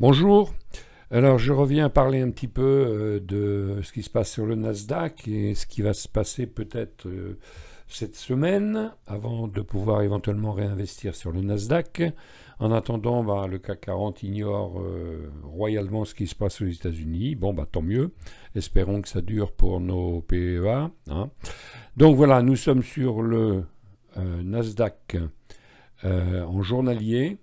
Bonjour. Alors je reviens parler un petit peu euh, de ce qui se passe sur le Nasdaq et ce qui va se passer peut-être euh, cette semaine avant de pouvoir éventuellement réinvestir sur le Nasdaq. En attendant, bah, le CAC 40 ignore euh, royalement ce qui se passe aux États-Unis. Bon, bah, tant mieux. Espérons que ça dure pour nos PEA. Hein. Donc voilà, nous sommes sur le Nasdaq en journalier.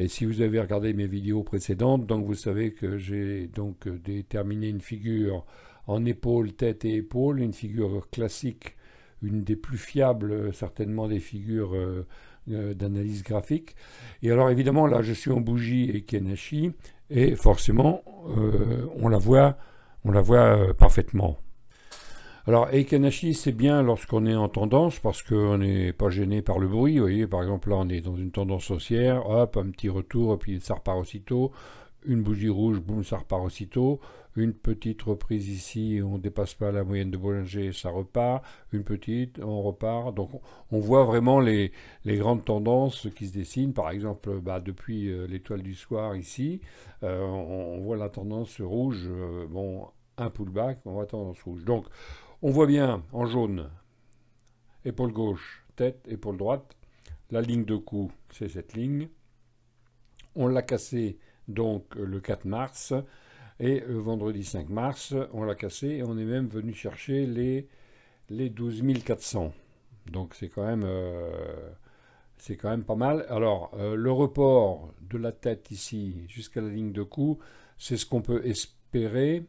Et si vous avez regardé mes vidéos précédentes, donc vous savez que j'ai donc euh, déterminé une figure en épaule, tête et épaule, une figure classique, une des plus fiables euh, certainement des figures euh, d'analyse graphique. Et alors évidemment là je suis en bougie et Kenashi et forcément on la voit, on la voit parfaitement. Alors, Eikanashi, c'est bien lorsqu'on est en tendance, parce qu'on n'est pas gêné par le bruit. Vous voyez, par exemple, là, on est dans une tendance haussière, hop, un petit retour, puis ça repart aussitôt. Une bougie rouge, boum, ça repart aussitôt. Une petite reprise ici, on ne dépasse pas la moyenne de Bollinger, ça repart. Une petite, on repart. Donc, on voit vraiment les, grandes tendances qui se dessinent. Par exemple, bah, depuis euh, l'étoile du soir ici, euh, on, voit la tendance rouge, euh, bon, un pullback, on voit la tendance rouge. Donc, on voit bien en jaune, épaule gauche, tête, épaule droite. La ligne de cou, c'est cette ligne. On l'a cassée donc le 4 mars. Et le euh, vendredi 5 mars, on l'a cassée et on est même venu chercher les, les 12 400. Donc c'est quand même... Euh, c'est quand même pas mal. Alors, euh, le report de la tête ici jusqu'à la ligne de coup, c'est ce qu'on peut espérer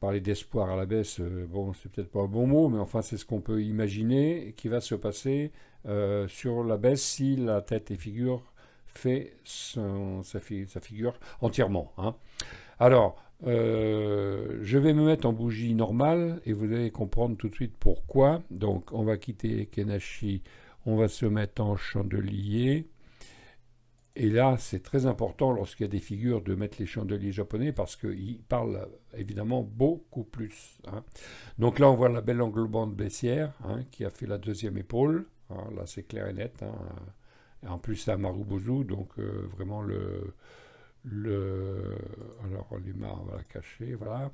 parler d'espoir à la baisse, euh, bon, c'est peut-être pas un bon mot, mais enfin, c'est ce qu'on peut imaginer qui va se passer euh, sur la baisse si la tête et figure fait sa, figure entièrement. Hein. Alors, euh, je vais me mettre en bougie normale et vous allez comprendre tout de suite pourquoi. Donc, on va quitter Kenashi, on va se mettre en chandelier. Et là, c'est très important lorsqu'il y a des figures de mettre les chandeliers japonais parce qu'ils parlent évidemment beaucoup plus. Hein. Donc là, on voit la belle englobante baissière hein, qui a fait la deuxième épaule. Hein, là, c'est clair et net. en plus, c'est un Marubozu, donc euh, vraiment le, le... Alors, on va la cacher, voilà.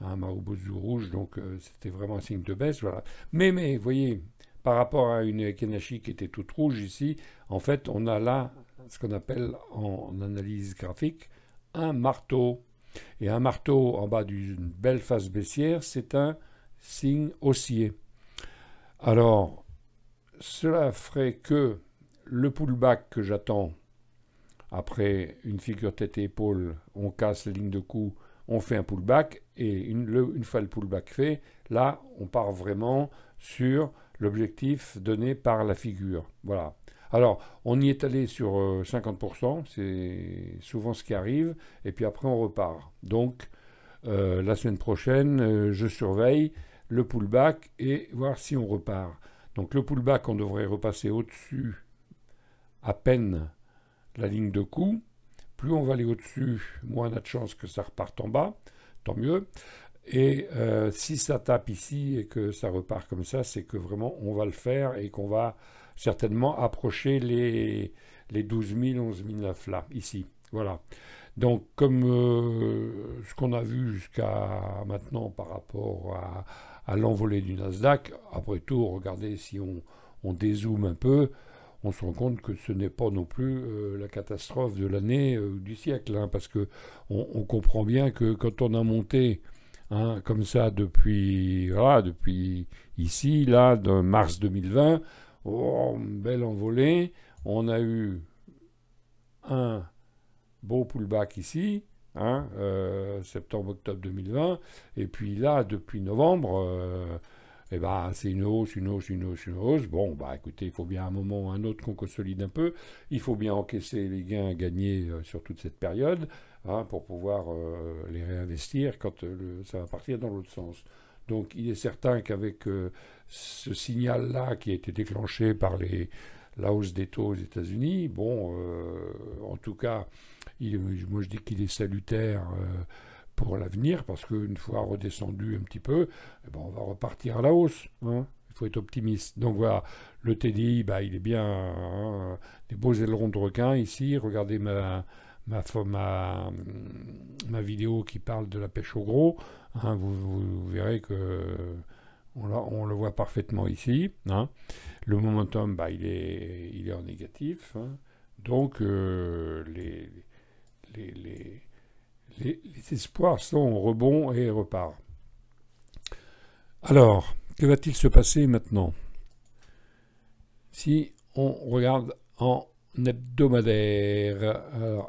Un Marubozu rouge, donc euh, c'était vraiment un signe de baisse, voilà. Mais, mais, vous voyez, par rapport à une Kenashi qui était toute rouge ici, en fait, on a là ce qu'on appelle en analyse graphique un marteau. Et un marteau en bas d'une belle face baissière, c'est un signe haussier. Alors, cela ferait que le pullback que j'attends après une figure tête et épaule, on casse les ligne de cou, on fait un pullback, et une, une fois le pullback fait, là, on part vraiment sur l'objectif donné par la figure. Voilà. Alors, on y est allé sur 50%, euh, c'est souvent ce qui arrive, et puis après on repart. Donc, euh, la semaine prochaine, euh, je surveille le pullback et voir si on repart. Donc le pullback, on devrait repasser au-dessus à peine la ligne de coup. Plus on va aller au-dessus, moins on a de chances que ça reparte en bas, tant mieux. Et si ça tape ici et que ça repart comme ça, c'est que vraiment on va le faire et qu'on va certainement approcher les, les 12 000, 11 000 là, ici. Voilà. Donc, comme euh, ce qu'on a vu jusqu'à maintenant par rapport à, l'envolée du Nasdaq, après tout, regardez si on, on dézoome un peu, on se rend compte que ce n'est pas non plus euh, la catastrophe de l'année ou euh, du siècle, hein, parce que on, comprend bien que quand on a monté hein, comme ça depuis, depuis ici, là, de mars 2020, Oh, belle envolée. On a eu un beau pullback ici, hein, euh, septembre-octobre 2020. Et puis là, depuis novembre, euh, eh ben, c'est une hausse, une hausse, une hausse, une hausse. Bon, bah écoutez, il faut bien un moment ou un autre qu'on consolide un peu. Il faut bien encaisser les gains gagnés euh, sur toute cette période hein, pour pouvoir les réinvestir quand le, ça va partir dans l'autre sens. Donc il est certain qu'avec ce signal-là qui a été déclenché par les, la hausse des taux aux États-Unis, bon, euh, en tout cas, moi je dis qu'il est salutaire euh, pour l'avenir parce qu'une fois redescendu un petit peu, eh ben, on va repartir à la hausse. Hein. il faut être optimiste. Donc voilà, le TDI, bah, il est bien hein. des beaux ailerons de requin ici. Regardez ma, vidéo qui parle de la pêche au gros, hein. vous, verrez que on, le voit parfaitement ici. Hein. Le momentum, bah, il, est, est, en négatif. Hein. Donc, euh, les, espoirs sont au rebond et repart. Alors, que va-t-il se passer maintenant Si on regarde en hebdomadaire,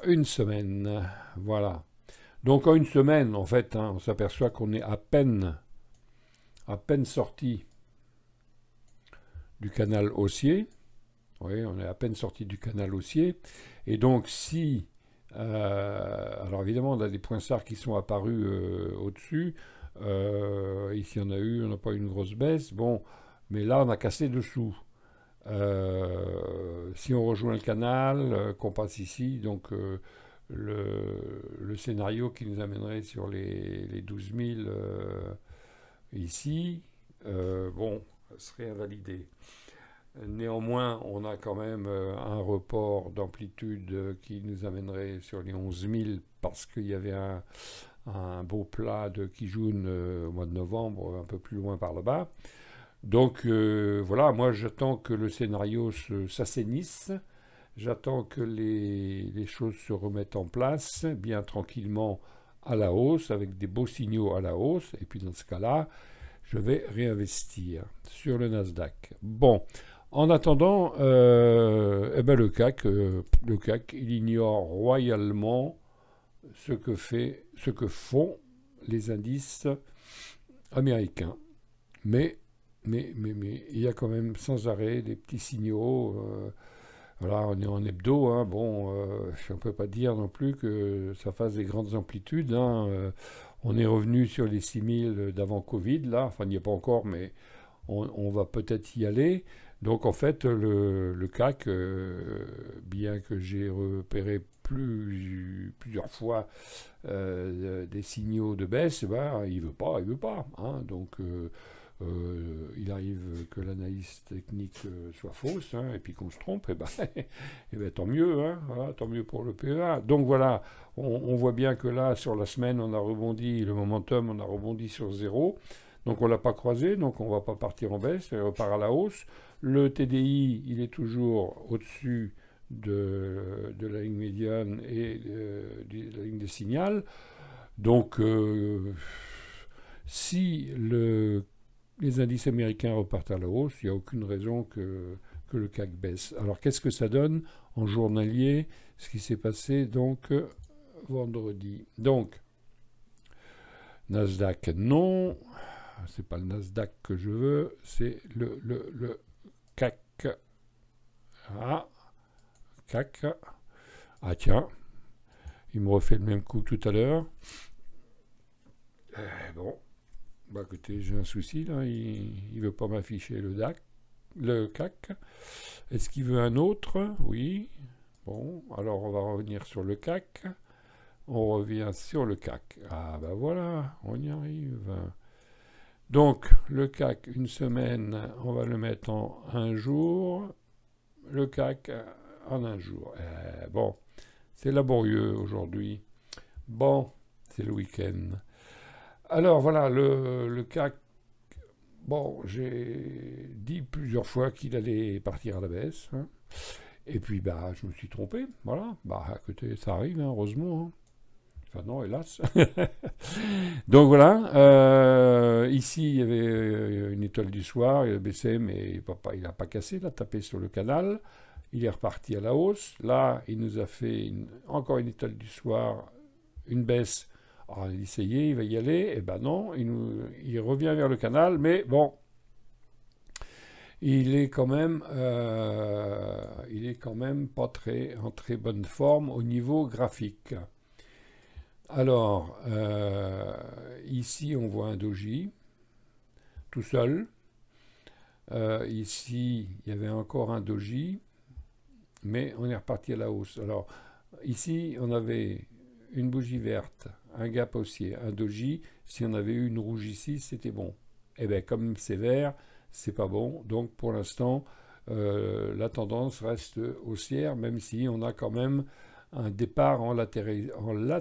une semaine, voilà. Donc en une semaine, en fait, hein, on s'aperçoit qu'on est à peine à peine sorti du canal haussier. Oui, on est à peine sorti du canal haussier. Et donc, si... Euh, alors évidemment, on a des points pointsards qui sont apparus euh, au-dessus. Euh, ici, on a eu, on n'a pas eu une grosse baisse. Bon, mais là, on a cassé dessous. si on rejoint le canal, qu'on passe ici, donc le, scénario qui nous amènerait sur les, les 12 000 ici, euh, bon, bon, serait invalidé. Néanmoins, on a quand même euh, un report d'amplitude euh, qui nous amènerait sur les 11 000 parce qu'il y avait un, beau plat de Kijun au mois de novembre, un peu plus loin par le bas. Donc voilà, moi j'attends que le scénario s'assainisse, j'attends que les, choses se remettent en place, bien tranquillement, à la hausse, avec des beaux signaux à la hausse, et puis dans ce cas-là, je vais réinvestir sur le Nasdaq. Bon, en attendant, euh, eh ben, le, CAC, euh, le CAC, il ignore royalement ce que, fait, ce que font les indices américains. Mais, mais, mais, mais, il y a quand même sans arrêt des petits signaux. Euh, voilà, on est en hebdo, hein. bon, on euh, ne peut pas dire non plus que ça fasse des grandes amplitudes. Hein. Euh, on est revenu sur les 6000 d'avant Covid, là, enfin, il n'y est pas encore, mais on, va peut-être y aller. Donc, en fait, le, CAC, euh, bien que j'ai repéré plus, plusieurs fois des signaux de baisse, eh ben, il ne veut pas, il veut pas. Hein. donc, euh, il arrive que l'analyse technique euh, soit fausse, hein, et puis qu'on se trompe, et eh ben, eh ben, tant mieux, hein, tant mieux pour le PEA. Donc voilà, on, voit bien que là, sur la semaine, on a rebondi, le momentum, on a rebondi sur zéro. Donc on ne l'a pas croisé, donc on ne va pas partir en baisse, on repart à la hausse. Le TDI, il est toujours au-dessus de, la ligne médiane et euh, de, la ligne des signal. Donc, si le les indices américains repartent à la hausse, il n'y a aucune raison que, que le CAC baisse. Alors qu'est-ce que ça donne en journalier Ce qui s'est passé donc vendredi. Donc, Nasdaq, non, c'est pas le Nasdaq que je veux, c'est le, CAC. Ah, CAC. Ah tiens, il me refait le même coup tout à l'heure. Euh, bon. Bah écoutez, j'ai un souci là, il ne veut pas m'afficher le DAC, le CAC. Est-ce qu'il veut un autre Oui. Bon, alors on va revenir sur le CAC. On revient sur le CAC. Ah bah voilà, on y arrive. Donc le CAC, une semaine, on va le mettre en un jour. Le CAC en un jour. Eh, bon, c'est laborieux aujourd'hui. Bon, c'est le week-end. Alors voilà, le, CAC, bon, j'ai dit plusieurs fois qu'il allait partir à la baisse. Hein. Et puis, bah, je me suis trompé, voilà. Bah, ça arrive, hein, heureusement. Hein. Enfin non, hélas. Donc voilà, euh, ici il y avait euh, une étoile du soir, il a baissé, mais il n'a pas cassé, il a tapé sur le canal, il est reparti à la hausse. Là, il nous a fait encore une étoile du soir, une baisse alors, ah, il il va y aller, et eh ben non, il, nous, revient vers le canal, mais bon, il est quand même, euh, il est quand même pas très, en très bonne forme au niveau graphique. Alors, euh, ici, on voit un doji, tout seul. Euh, ici, il y avait encore un doji, mais on est reparti à la hausse. Alors, ici, on avait une bougie verte, un gap haussier, un doji. Si on avait eu une rouge ici, c'était bon. Et eh bien, comme c'est vert, c'est pas bon. Donc, pour l'instant, euh, la tendance reste haussière, même si on a quand même un départ en, en latéralisation.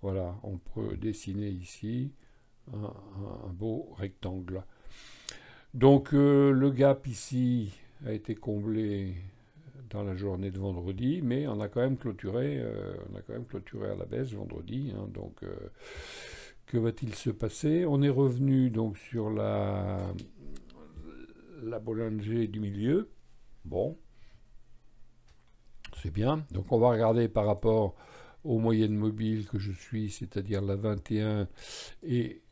Voilà, on peut dessiner ici un, beau rectangle. Donc, euh, le gap ici a été comblé dans la journée de vendredi, mais on a quand même clôturé, euh, on a quand même clôturé à la baisse vendredi. Hein, donc, euh, que va-t-il se passer On est revenu donc sur la la Bollinger du milieu. Bon, c'est bien. Donc, on va regarder par rapport aux moyennes mobiles que je suis, c'est-à-dire la 21 et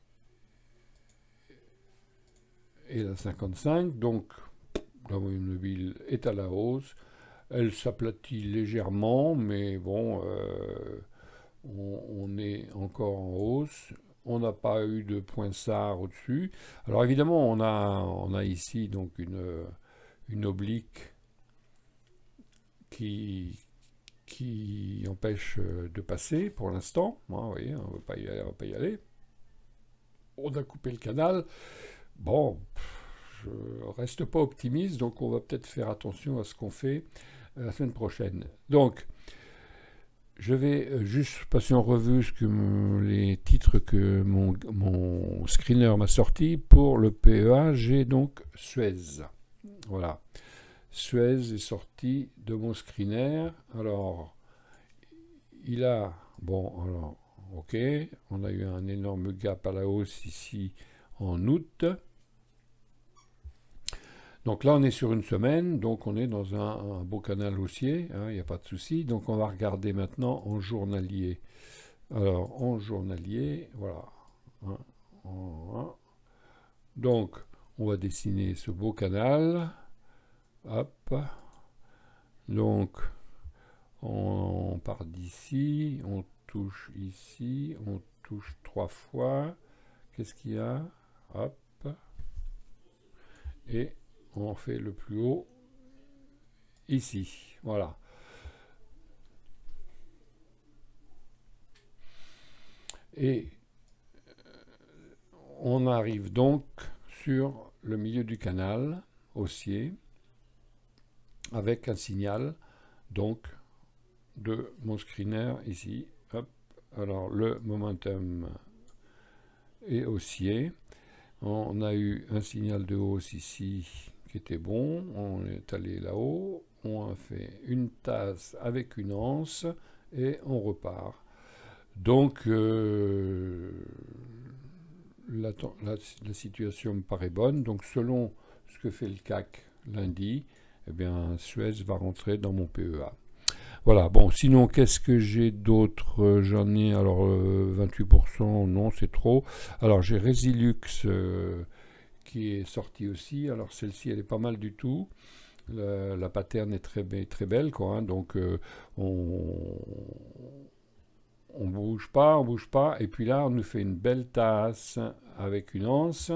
et la 55. Donc, la moyenne mobile est à la hausse. Elle s'aplatit légèrement, mais bon, euh, on, est encore en hausse. On n'a pas eu de poinçard au-dessus. Alors évidemment, on a, on a ici donc une, une oblique qui, qui empêche de passer pour l'instant. Hein, vous voyez, on ne va pas y aller. On a coupé le canal. Bon, je reste pas optimiste, donc on va peut-être faire attention à ce qu'on fait la semaine prochaine. Donc, je vais euh, juste passer en revue ce que les titres que mon, screener m'a sorti pour le PEA. J'ai donc Suez. Voilà. Suez est sorti de mon screener. Alors, il a... Bon, alors, ok. On a eu un énorme gap à la hausse ici en août. Donc là, on est sur une semaine, donc on est dans un, beau canal haussier, hein, il n'y a pas de souci. Donc on va regarder maintenant en journalier. Alors, en journalier, voilà. donc, on va dessiner ce beau canal. Hop. Donc, on part d'ici, on touche ici, on touche trois fois. Qu'est-ce qu'il y a Hop. Et on fait le plus haut ici. Voilà. Et euh, on arrive donc sur le milieu du canal haussier avec un signal donc de mon screener ici. Alors le momentum est haussier. On a eu un signal de hausse ici était bon. On est allé là-haut, on a fait une tasse avec une anse et on repart. Donc, euh, la, situation me paraît bonne. Donc, selon ce que fait le CAC lundi, eh bien, Suez va rentrer dans mon PEA. Voilà, bon, sinon, qu'est-ce que j'ai d'autre euh, J'en ai, alors, 28%, euh, non, c'est trop. Alors, j'ai Resilux est sortie aussi. Alors celle-ci, elle est pas mal du tout. La, la pattern est très, très belle, quoi. Hein. donc euh, on, on bouge pas, on bouge pas. Et puis là, on nous fait une belle tasse avec une anse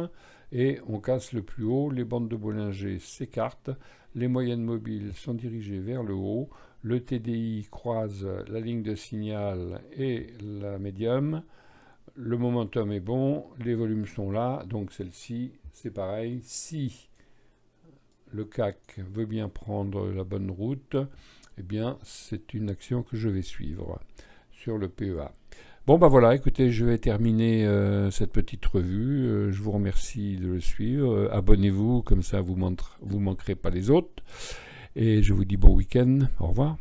et on casse le plus haut. Les bandes de Bollinger s'écartent. Les moyennes mobiles sont dirigées vers le haut. Le TDI croise la ligne de signal et la médium. Le momentum est bon, les volumes sont là, donc celle-ci c'est pareil. Si le CAC veut bien prendre la bonne route, eh bien, c'est une action que je vais suivre sur le PEA. Bon, ben voilà, écoutez, je vais terminer euh, cette petite revue. Euh, je vous remercie de le suivre. Euh, abonnez-vous, comme ça vous ne vous manquerez pas les autres. Et je vous dis bon week-end. Au revoir.